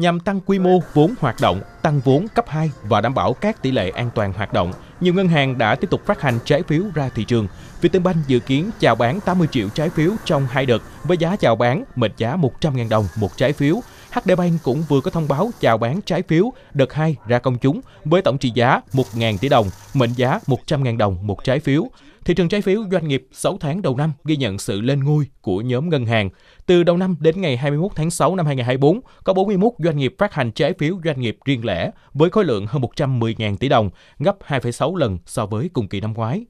Nhằm tăng quy mô vốn hoạt động, tăng vốn cấp 2 và đảm bảo các tỷ lệ an toàn hoạt động, nhiều ngân hàng đã tiếp tục phát hành trái phiếu ra thị trường. Vietinbank dự kiến chào bán 80 triệu trái phiếu trong hai đợt với giá chào bán mệnh giá 100.000 đồng một trái phiếu. HD Bank cũng vừa có thông báo chào bán trái phiếu đợt 2 ra công chúng với tổng trị giá 1.000 tỷ đồng, mệnh giá 100.000 đồng một trái phiếu. Thị trường trái phiếu doanh nghiệp 6 tháng đầu năm ghi nhận sự lên ngôi của nhóm ngân hàng. Từ đầu năm đến ngày 21 tháng 6 năm 2024, có 41 doanh nghiệp phát hành trái phiếu doanh nghiệp riêng lẻ với khối lượng hơn 110.000 tỷ đồng, gấp 2,6 lần so với cùng kỳ năm ngoái.